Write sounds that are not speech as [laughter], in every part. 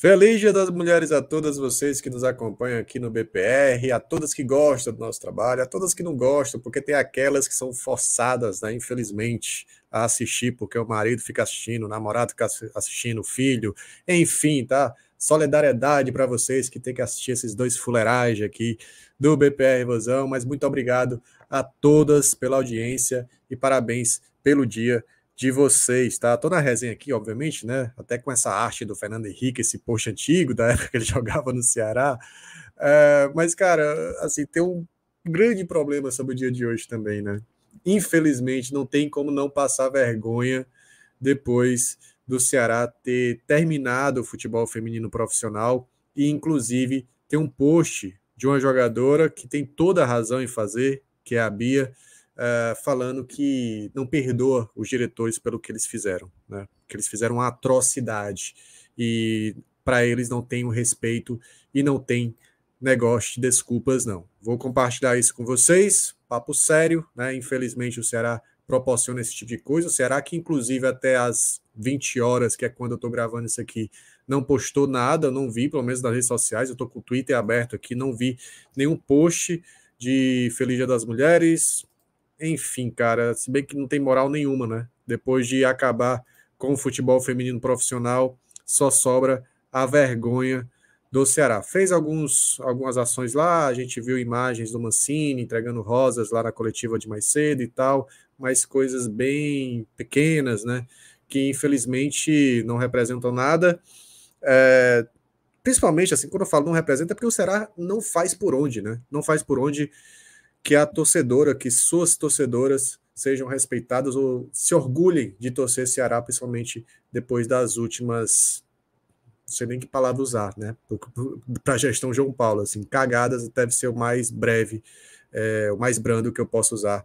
Feliz Dia das Mulheres a todas vocês que nos acompanham aqui no BPR, a todas que gostam do nosso trabalho, a todas que não gostam, porque tem aquelas que são forçadas, né, infelizmente, a assistir, porque o marido fica assistindo, o namorado fica assistindo, o filho, enfim, tá? Solidariedade para vocês que têm que assistir esses dois fulerais aqui do BPR Vozão, mas muito obrigado a todas pela audiência e parabéns pelo dia de vocês, tá? Tô na resenha aqui, obviamente, né? Até com essa arte do Fernando Henrique, esse post antigo da [laughs] época que ele jogava no Ceará. É, mas, cara, assim, tem um grande problema sobre o dia de hoje também, né? Infelizmente, não tem como não passar vergonha depois do Ceará ter terminado o futebol feminino profissional e, inclusive, tem um post de uma jogadora que tem toda a razão em fazer, que é a Bia, uh, falando que não perdoa os diretores pelo que eles fizeram, né? que eles fizeram uma atrocidade e para eles não tem o respeito e não tem negócio de desculpas, não. Vou compartilhar isso com vocês, papo sério, né? Infelizmente o Ceará proporciona esse tipo de coisa. O Ceará que, inclusive, até as 20 horas, que é quando eu estou gravando isso aqui, não postou nada, não vi, pelo menos nas redes sociais, eu estou com o Twitter aberto aqui, não vi nenhum post de Feliz Dia das Mulheres, enfim, cara, se bem que não tem moral nenhuma, né? Depois de acabar com o futebol feminino profissional, só sobra a vergonha do Ceará. Fez alguns, algumas ações lá, a gente viu imagens do Mancini entregando rosas lá na coletiva de mais cedo e tal, mas coisas bem pequenas, né? Que infelizmente não representam nada. É, principalmente, assim, quando eu falo não representa, é porque o Ceará não faz por onde, né? Não faz por onde que a torcedora, que suas torcedoras sejam respeitadas ou se orgulhem de torcer Ceará, principalmente depois das últimas, não sei nem que palavra usar, né? Para a gestão João Paulo, assim, cagadas deve ser o mais breve, é, o mais brando que eu posso usar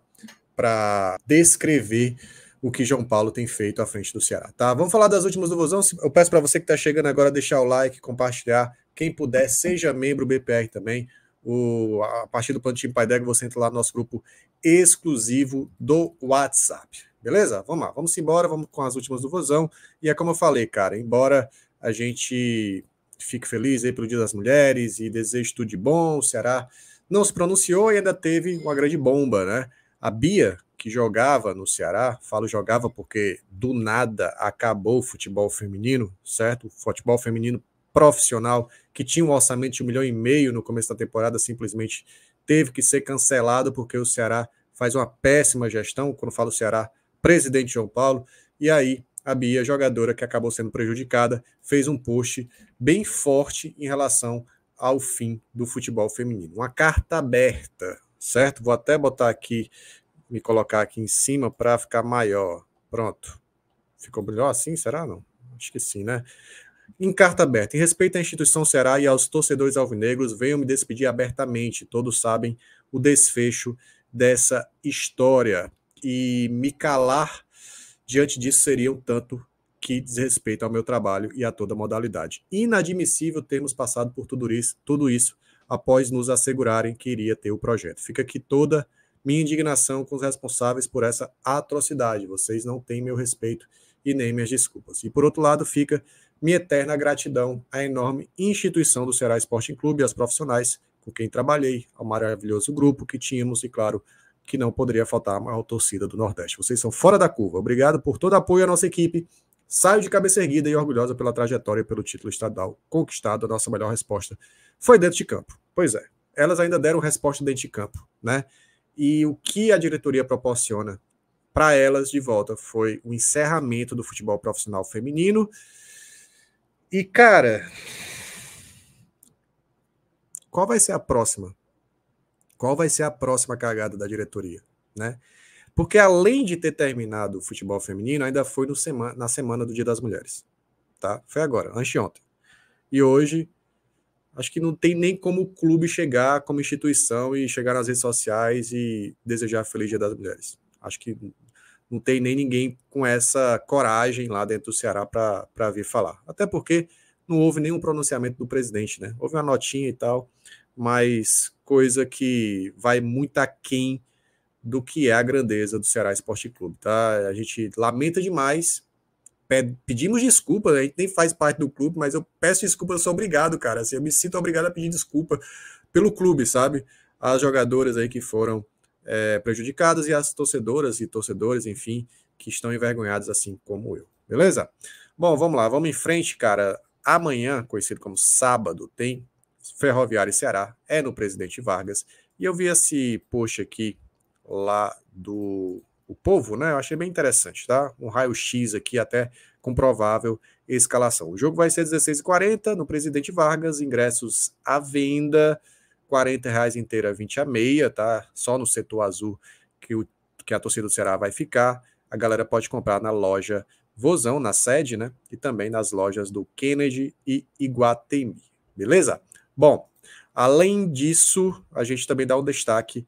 para descrever o que João Paulo tem feito à frente do Ceará, tá? Vamos falar das últimas do Vozão. Eu peço para você que está chegando agora deixar o like, compartilhar. Quem puder, seja membro BPR também. O, a partir do plantinho Pai Paideg, você entra lá no nosso grupo exclusivo do WhatsApp. Beleza? Vamos lá, vamos embora, vamos com as últimas do Vozão. E é como eu falei, cara, embora a gente fique feliz aí pelo Dia das Mulheres e deseje tudo de bom, o Ceará não se pronunciou e ainda teve uma grande bomba, né? A Bia, que jogava no Ceará, falo jogava porque do nada acabou o futebol feminino, certo? O futebol feminino profissional, que tinha um orçamento de um milhão e meio no começo da temporada, simplesmente teve que ser cancelado porque o Ceará faz uma péssima gestão, quando falo Ceará, presidente João Paulo, e aí a Bia, jogadora que acabou sendo prejudicada, fez um post bem forte em relação ao fim do futebol feminino. Uma carta aberta, certo? Vou até botar aqui, me colocar aqui em cima para ficar maior. Pronto. Ficou melhor assim? Será não? Acho que sim, né? Em carta aberta, em respeito à instituição Ceará e aos torcedores alvinegros, venho me despedir abertamente. Todos sabem o desfecho dessa história. E me calar diante disso seria um tanto que desrespeito ao meu trabalho e a toda modalidade. Inadmissível termos passado por tudo isso, tudo isso após nos assegurarem que iria ter o projeto. Fica aqui toda minha indignação com os responsáveis por essa atrocidade. Vocês não têm meu respeito e nem minhas desculpas. E por outro lado, fica minha eterna gratidão à enorme instituição do Ceará Sporting Clube, aos profissionais com quem trabalhei, ao maravilhoso grupo que tínhamos e, claro, que não poderia faltar a maior torcida do Nordeste. Vocês são fora da curva. Obrigado por todo o apoio à nossa equipe. Saio de cabeça erguida e orgulhosa pela trajetória e pelo título estadual conquistado. A nossa melhor resposta foi dentro de campo. Pois é, elas ainda deram resposta dentro de campo, né? E o que a diretoria proporciona para elas de volta foi o encerramento do futebol profissional feminino e, cara, qual vai ser a próxima? Qual vai ser a próxima cagada da diretoria, né? Porque além de ter terminado o futebol feminino, ainda foi sema na semana do Dia das Mulheres, tá? Foi agora, anteontem. E hoje, acho que não tem nem como o clube chegar como instituição e chegar nas redes sociais e desejar feliz Dia das Mulheres. Acho que não tem nem ninguém com essa coragem lá dentro do Ceará para vir falar. Até porque não houve nenhum pronunciamento do presidente, né? Houve uma notinha e tal, mas coisa que vai muito aquém do que é a grandeza do Ceará Esporte Clube, tá? A gente lamenta demais, pedimos desculpa, a gente nem faz parte do clube, mas eu peço desculpa, eu sou obrigado, cara. Assim, eu me sinto obrigado a pedir desculpa pelo clube, sabe? As jogadoras aí que foram é, prejudicadas e as torcedoras e torcedores, enfim, que estão envergonhados assim como eu. Beleza? Bom, vamos lá, vamos em frente, cara. Amanhã, conhecido como sábado, tem Ferroviário e Ceará, é no Presidente Vargas. E eu vi esse post aqui lá do o povo, né? Eu achei bem interessante, tá? Um raio-x aqui até com provável escalação. O jogo vai ser 16h40 no Presidente Vargas, ingressos à venda. 40 reais inteira, 20 a meia, tá? Só no setor azul que, o, que a torcida do Ceará vai ficar. A galera pode comprar na loja Vozão, na sede, né? E também nas lojas do Kennedy e Iguatemi, beleza? Bom, além disso, a gente também dá um destaque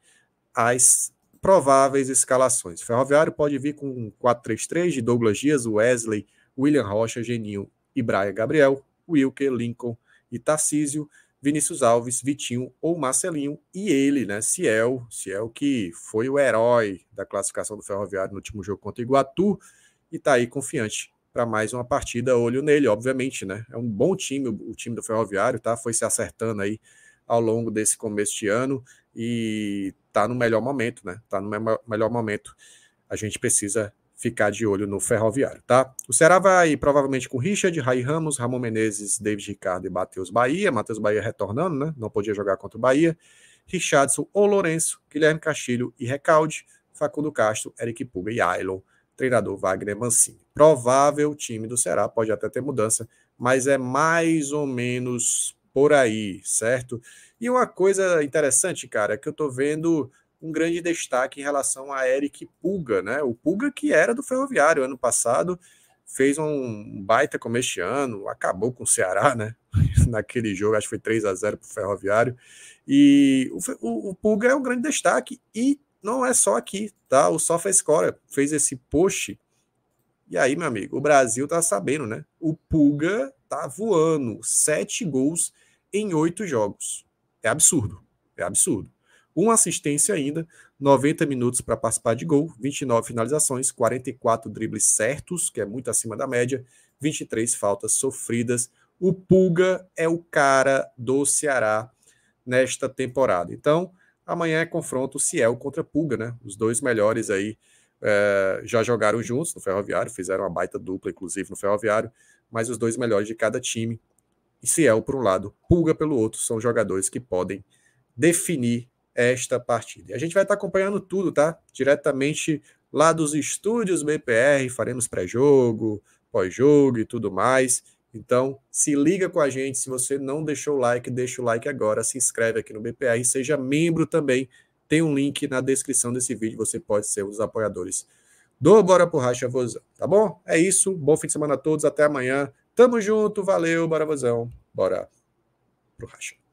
às prováveis escalações. O Ferroviário pode vir com 4-3-3 de Douglas Dias, Wesley, William Rocha, Geninho e Braia Gabriel, Wilker, Lincoln e Tarcísio. Vinícius Alves, Vitinho ou Marcelinho, e ele, né, Ciel, Ciel que foi o herói da classificação do Ferroviário no último jogo contra o Iguatu, e tá aí confiante para mais uma partida, olho nele, obviamente, né, é um bom time o time do Ferroviário, tá, foi se acertando aí ao longo desse começo de ano, e tá no melhor momento, né, tá no melhor momento, a gente precisa ficar de olho no Ferroviário, tá? O Ceará vai provavelmente com Richard, Rai Ramos, Ramon Menezes, David Ricardo e Matheus Bahia. Matheus Bahia retornando, né? Não podia jogar contra o Bahia. Richardson ou Lourenço, Guilherme Castilho e Recalde, Facundo Castro, Eric Puga e Ailon, treinador Wagner Mancini. Provável time do Ceará, pode até ter mudança, mas é mais ou menos por aí, certo? E uma coisa interessante, cara, é que eu tô vendo um grande destaque em relação a Eric Pulga, né? O Pulga que era do Ferroviário ano passado, fez um baita começo de ano, acabou com o Ceará, né? [laughs] Naquele jogo, acho que foi 3 a 0 para o Ferroviário. E o, o, o, Pulga é um grande destaque. E não é só aqui, tá? O SofaScore fez esse post. E aí, meu amigo, o Brasil tá sabendo, né? O Pulga tá voando. Sete gols em oito jogos. É absurdo. É absurdo uma assistência ainda, 90 minutos para participar de gol, 29 finalizações, 44 dribles certos, que é muito acima da média, 23 faltas sofridas. O Pulga é o cara do Ceará nesta temporada. Então, amanhã é confronto Ciel contra Pulga, né? Os dois melhores aí é, já jogaram juntos no Ferroviário, fizeram uma baita dupla, inclusive, no Ferroviário, mas os dois melhores de cada time. E Ciel por um lado, Pulga pelo outro, são jogadores que podem definir esta partida. E a gente vai estar acompanhando tudo, tá? Diretamente lá dos estúdios BPR, faremos pré-jogo, pós-jogo e tudo mais. Então, se liga com a gente. Se você não deixou o like, deixa o like agora, se inscreve aqui no BPR, seja membro também. Tem um link na descrição desse vídeo, você pode ser um dos apoiadores do Bora Pro Racha Vozão, tá bom? É isso, bom fim de semana a todos, até amanhã. Tamo junto, valeu, Bora Vozão, bora pro Racha.